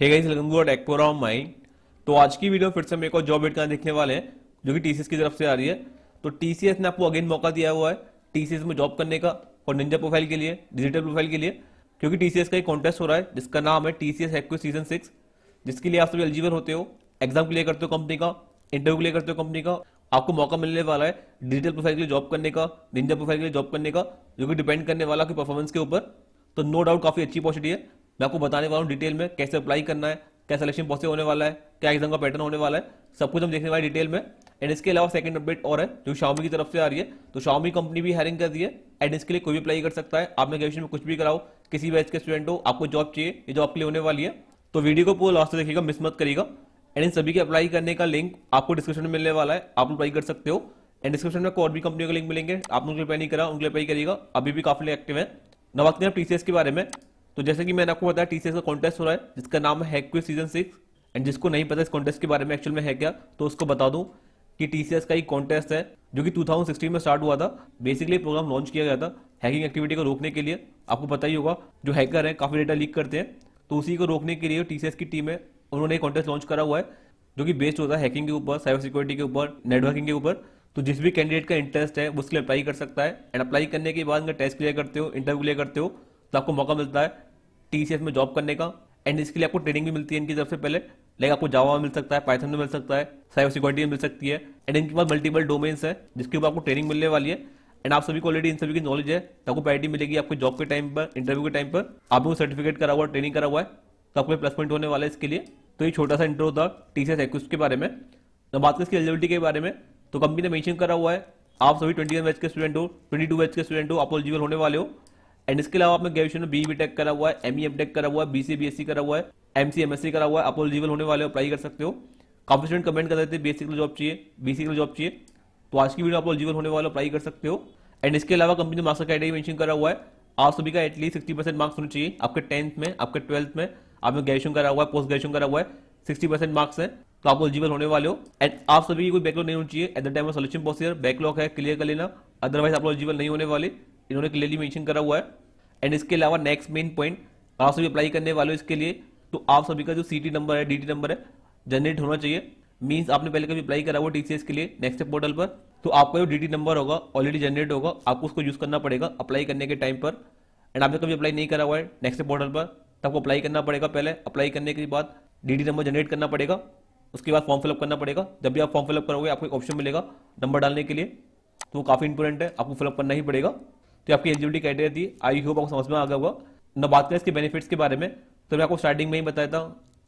hey guys welcome to एक्वाराम mind तो आज की वीडियो फिर से मेरे को जॉब एड कहाँ देखने वाले हैं जो कि टीसीएस की तरफ से आ रही है तो टीसीएस ने आपको अगेन मौका दिया हुआ है टीसीएस में जॉब करने का और निंजा प्रोफाइल के लिए डिजिटल प्रोफाइल के लिए क्योंकि टीसीएस का एक कॉन्टेस्ट हो रहा है जिसका नाम है टीसीएस एक्विस सीजन सिक्स जिसके लिए आप सभी एलिजिबल होते हो एग्जाम क्लियर करते हो कंपनी का इंटरव्यू क्लियर करते हो कंपनी का आपको मौका मिलने वाला है डिजिटल प्रोफाइल के लिए जॉब करने का निंजा प्रोफाइल के लिए जॉब करने का जो कि डिपेंड करने वाला कि परफॉर्मेंस के ऊपर तो नो डाउट काफी अच्छी पॉसिटी है मैं आपको बताने वाला हूँ डिटेल में कैसे अप्लाई करना है क्या सिलेक्शन पॉसिबल होने वाला है क्या एग्जाम का पैटर्न होने वाला है सब कुछ हम देखने वाले डिटेल में एंड इसके अलावा सेकंड अपडेट और है जो शाओमी की तरफ से आ रही है तो शाओमी कंपनी भी हायरिंग कर दी है एंड इसके लिए कोई भी अप्लाई कर सकता है आप में ग्रेजुएशन में कुछ भी कराओ किसी बैच के स्टूडेंट हो आपको जॉब चाहिए ये जॉब के लिए होने वाली है तो वीडियो को पूरा लास्ट देखिएगा मिस मत करिएगा एंड इन सभी के अप्लाई करने का लिंक आपको डिस्क्रिप्शन में मिलने वाला है आप अप्लाई कर सकते हो एंड डिस्क्रिप्शन में और भी कंपनी का लिंक मिलेंगे आपने उनके अप्लाई नहीं करा उनके अप्लाई करिएगा अभी भी काफी एक्टिव है ना बात टीसीएस के बारे में तो जैसे कि मैंने आपको बताया टीसीएस का कॉन्टेस्ट हो रहा है जिसका नाम है hack quiz season six and जिसको नहीं पता इस कॉन्टेस्ट के बारे में एक्चुअल में है क्या तो उसको बता दूं कि टीसीएस का एक कॉन्टेस्ट है जो कि 2016 में स्टार्ट हुआ था बेसिकली प्रोग्राम लॉन्च किया गया था हैकिंग एक्टिविटी को रोकने के लिए आपको पता ही होगा जो हैकर हैं काफ़ी डेटा लीक करते हैं तो उसी को रोकने के लिए टीसीएस की टीम है उन्होंने एक कॉन्टेस्ट लॉन्च करा हुआ है जो कि बेस्ड होता है हैकिंग के ऊपर साइबर सिक्योरिटी के ऊपर नेटवर्किंग के ऊपर तो जिस भी कैंडिडेट का इंटरेस्ट है उसके लिए अप्लाई कर सकता है एंड अप्लाई करने के बाद अगर टेस्ट क्लियर करते हो इंटरव्यू क्लियर करते हो तो आपको मौका मिलता है टीसीएस में जॉब करने का एंड इसके लिए आपको ट्रेनिंग भी मिलती है इनकी तरफ से पहले लाइक आपको जावा मिल सकता है पाइथन में मिल सकता है साइबर सिक्योरिटी में मिल सकती है एंड इनके पास मल्टीपल डोमेन्स है जिसके ऊपर आपको ट्रेनिंग मिलने वाली है एंड आप सभी को ऑलरेडी इन सभी की नॉलेज है तो आपको प्रायरिटी मिलेगी आपको जॉब के टाइम पर इंटरव्यू के टाइम पर आपको सर्टिफिकेट करा हुआ ट्रेनिंग करा हुआ है तो आपको प्लस पॉइंट होने वाला है इसके लिए तो ये छोटा सा इंटरव्यू था टी सी एस के बारे में तो बात करें इसकी एलिजिबिलिटी के बारे में तो कंपनी ने मेंशन करा हुआ है आप सभी ट्वेंटी बैच के स्टूडेंट हो ट्वेंटी बैच के स्टूडेंट हो आप एलिजिबल होने वाले हो एंड इसके अलावा आपने ग्रेजुएशन में बी बी टेक करा हुआ है एम ई एम टेक करा हुआ है B C B S C करा हुआ है M C M S C करा हुआ है आप एलिजिबल होने वाले हो अप्लाई कर सकते हो काफी स्टूडेंट कमेंट कर देते हैं बेसिक जॉब चाहिए बीसी जॉब चाहिए तो आज की वीडियो आप एलिजिबल होने वाले अप्लाई कर सकते हो एंड इसके अलावा कंपनी ने मार्क्स कैटेगरी मेंशन करा हुआ है आप सभी का एटलीस्ट सिक्सटी परसेंट मार्क्स होने चाहिए आपके टेंथ में आपके ट्वेल्थ में आपने ग्रेजुएशन करा हुआ है पोस्ट ग्रेजुएशन करा हुआ है सिक्सटी परसेंट मार्क्स है तो आप एलिजिबल होने वाले हो एंड आप सभी की कोई बैकलॉग नहीं होनी चाहिए at the time of solution procedure backlog है क्लियर कर लेना अदरवाइज आप एलिजिबल नहीं होने वाले इन्होंने क्लियरली मेंशन करा हुआ है एंड इसके अलावा नेक्स्ट मेन पॉइंट आप सभी अप्लाई करने वाले हो इसके लिए तो आप सभी का जो सी नंबर है डी नंबर है जनरेट होना चाहिए मीन्स आपने पहले कभी अप्लाई करा हुआ टी के लिए नेक्स्ट पोर्टल पर तो आपका जो डी नंबर होगा ऑलरेडी जनरेट होगा आपको उसको यूज़ करना पड़ेगा अप्लाई करने के टाइम पर एंड आपने कभी अप्लाई नहीं करा हुआ है नेक्स्ट पोर्टल पर तो आपको अप्लाई करना पड़ेगा पहले अप्लाई करने के बाद डी नंबर जनरेट करना पड़ेगा उसके बाद फॉर्म फिलअप करना पड़ेगा जब भी आप फॉर्म फिलअप करोगे आपको एक ऑप्शन मिलेगा नंबर डालने के लिए तो वो काफ़ी इंपॉर्टेंट है आपको फिलअप करना ही पड़ेगा तो आपकी एलिजिबिलिटी क्राइटेरिया थी आई होप आपको समझ में आ गया होगा ना बात करें इसके बेनिफिट्स के बारे में तो मैं आपको स्टार्टिंग में ही बताया था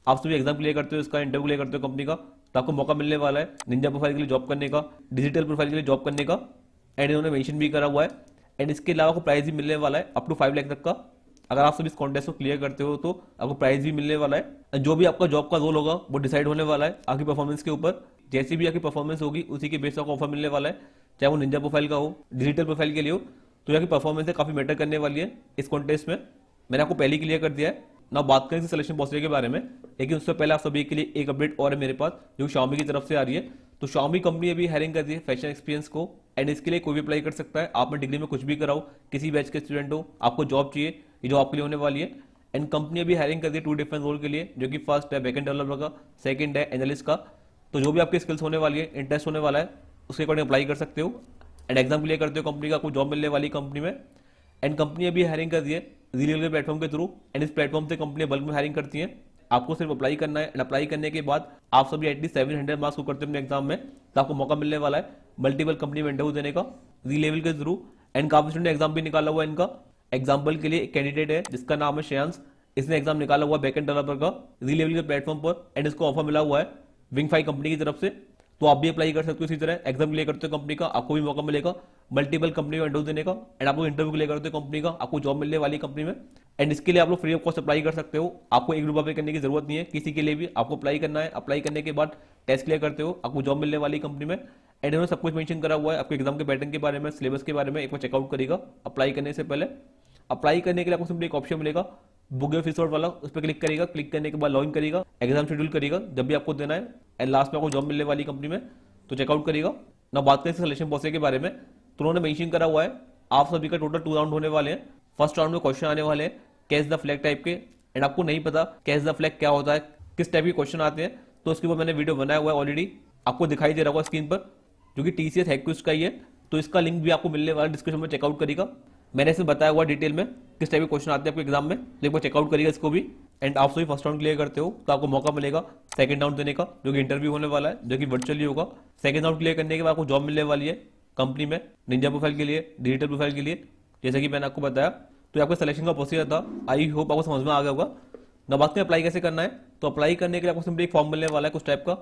आप सभी एग्जाम क्लियर करते हो इसका इंटरव्यू क्लियर करते हो कंपनी का तो आपको मौका मिलने वाला है निंजा प्रोफाइल के लिए जॉब करने का डिजिटल प्रोफाइल के लिए जॉब करने का एंड इन्होंने मैंशन भी करा हुआ है एंड इसके अलावा आपको प्राइज भी मिलने वाला है अप टू फाइव लैख तक का अगर आप सब इस कॉन्टेस्ट को क्लियर करते हो तो आपको प्राइज भी मिलने वाला है जो भी आपका जॉब का रोल होगा वो डिसाइड होने वाला है आपकी परफॉर्मेंस के ऊपर जैसी भी आपकी परफॉर्मेंस होगी उसी के बेस आपको ऑफर मिलने वाला है चाहे वो निंजा प्रोफाइल का हो डिजिटल प्रोफाइल के लिए हो तो यहाँ की परफॉर्मेंस है काफ़ी मैटर करने वाली है इस कॉन्टेस्ट में मैंने आपको पहले क्लियर कर दिया है ना बात करें सिलेक्शन प्रोसीजर के बारे में लेकिन उससे पहले आप सभी के लिए एक अपडेट और है मेरे पास जो शामी की तरफ से आ रही है तो शामी कंपनी अभी हायरिंग कर दी है फैशन एक्सपीरियंस को एंड इसके लिए कोई भी अप्लाई कर सकता है आप में डिग्री में कुछ भी कराओ किसी बैच के स्टूडेंट हो आपको जॉब चाहिए ये जॉब आपके लिए होने वाली है एंड कंपनी अभी हायरिंग कर दी है टू डिफरेंट रोल के लिए जो कि फर्स्ट है बैकेंड डेवलपर का सेकंड है एनालिस्ट का तो जो भी आपके स्किल्स होने वाली है इंटरेस्ट होने वाला है उसके अकॉर्डिंग अप्लाई कर सकते हो एंड एग्जाम क्लियर करते हो कंपनी का कोई जॉब मिलने वाली कंपनी में एंड कंपनी अभी हायरिंग कर रही है प्लेटफॉर्म के थ्रू एंड इस प्लेटफॉर्म से कंपनी बल्क में हायरिंग करती है आपको सिर्फ अप्लाई करना है एंड अप्लाई करने के बाद आप सभी एटलीस्ट सेवन हंड्रेड मार्क्स को करते हो अपने एग्जाम में तो आपको मौका मिलने वाला है मल्टीपल कंपनी में इंटरव्यू देने का जी लेवल के थ्रू एंड काफी स्टूडेंट एग्जाम भी निकाला हुआ है इनका एग्जाम्पल के लिए एक कैंडिडेट है जिसका नाम है श्रेयांश इसने एग्जाम निकाला हुआ बैक एंड डेवलपर का जी लेवल के प्लेटफॉर्म पर एंड इसको ऑफर मिला हुआ है विंग फाइव कंपनी की तरफ से तो आप भी अप्लाई कर सकते हो इसी तरह एग्जाम क्लियर करते हो कंपनी का आपको भी मौका मिलेगा मल्टीपल कंपनी में इंटरव्यू देने का एंड आपको इंटरव्यू क्लियर करते हो कंपनी का आपको जॉब मिलने वाली कंपनी में एंड इसके लिए आप लोग फ्री ऑफ कॉस्ट अप्लाई कर सकते हो आपको एक रुपया पे करने की जरूरत नहीं है किसी के लिए भी आपको अप्लाई करना है अप्लाई करने के बाद टेस्ट क्लियर करते हो आपको जॉब मिलने वाली कंपनी में एंड इन्होंने सब कुछ मेंशन करा हुआ है आपके एग्जाम के पैटर्न के बारे में सिलेबस के बारे में एक बार चेकआउट करेगा अप्लाई करने से पहले अप्लाई करने के लिए आपको सिंपली एक ऑप्शन मिलेगा बुक ऑफ रिसोर्ट वाला उस पर क्लिक करेगा क्लिक करने के बाद लॉग इन करेगा एग्जाम शेड्यूल करेगा जब भी आपको देना है एंड लास्ट में आपको जॉब मिलने वाली कंपनी में तो चेकआउट करेगा ना बात करें सिलेक्शन प्रोसेस के बारे में तो उन्होंने मैंशन करा हुआ है आप सभी का टोटल टू राउंड होने वाले हैं फर्स्ट राउंड में क्वेश्चन आने वाले हैं कैश द फ्लैग टाइप के एंड आपको नहीं पता कैश द फ्लैग क्या होता है किस टाइप के क्वेश्चन आते हैं तो उसके ऊपर मैंने वीडियो बनाया हुआ है ऑलरेडी आपको दिखाई दे रहा होगा स्क्रीन पर जो कि टी सी एस का ही है तो इसका लिंक भी आपको मिलने वाला डिस्क्रिप्शन में चेकआउट करेगा मैंने इसमें बताया हुआ डिटेल में किस टाइप के क्वेश्चन आते हैं आपके एग्जाम में तो एक बार चेकआउट करिएगा इसको भी एंड आप सभी फर्स्ट राउंड क्लियर करते हो तो आपको मौका मिलेगा सेकंड राउंड देने का जो कि इंटरव्यू होने वाला है जो कि वर्चुअली होगा सेकंड राउंड क्लियर करने के बाद आपको जॉब मिलने वाली है कंपनी में निंजा प्रोफाइल के लिए डिजिटल प्रोफाइल के लिए जैसे कि मैंने आपको बताया तो आपका सिलेक्शन का प्रोसीजर था आई होप आपको समझ में आ गया होगा नबात में अप्लाई कैसे करना है तो अप्लाई करने के लिए आपको सिंपली एक फॉर्म मिलने वाला है कुछ टाइप का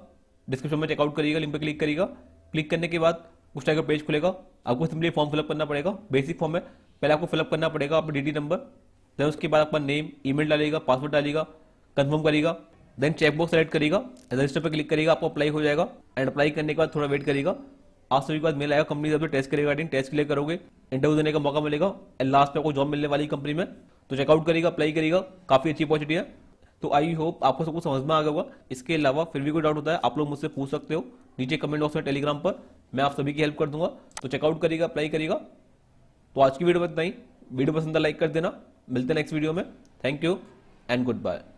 डिस्क्रिप्शन में चेकआउट करिएगा लिंक पर क्लिक करिएगा क्लिक करने के बाद उस टाइप का पेज खुलेगा आपको सिंपली फॉर्म फिलअप करना पड़ेगा बेसिक फॉर्म है पहले आपको फिलअप करना पड़ेगा आपका डी नंबर देन उसके बाद अपना नेम ई डालेगा पासवर्ड डालेगा कन्फर्म करेगा देन चेकबॉक्स सेलेक्ट करेगा रजिस्टर पर क्लिक करेगा आपको अप्लाई हो जाएगा एंड अप्लाई करने के बाद थोड़ा वेट करेगा आज सभी के बाद मेल आएगा कंपनी से टेस्ट करेगा रिगार्डिंग टेस्ट क्लियर करोगे इंटरव्यू देने का मौका मिलेगा एंड लास्ट में आपको जॉब मिलने वाली कंपनी में तो चेकआउट करेगा अप्लाई करेगा काफी अच्छी अपॉर्चुनिटी है तो आई होप आपको सबको समझ में आ गया होगा इसके अलावा फिर भी कोई डाउट होता है आप लोग मुझसे पूछ सकते हो नीचे कमेंट बॉक्स में टेलीग्राम पर मैं आप सभी की हेल्प कर दूंगा तो चेकआउट करेगा अप्लाई करेगा तो आज की वीडियो में इतना ही वीडियो पसंद है लाइक कर देना मिलते हैं नेक्स्ट वीडियो में thank you and good bye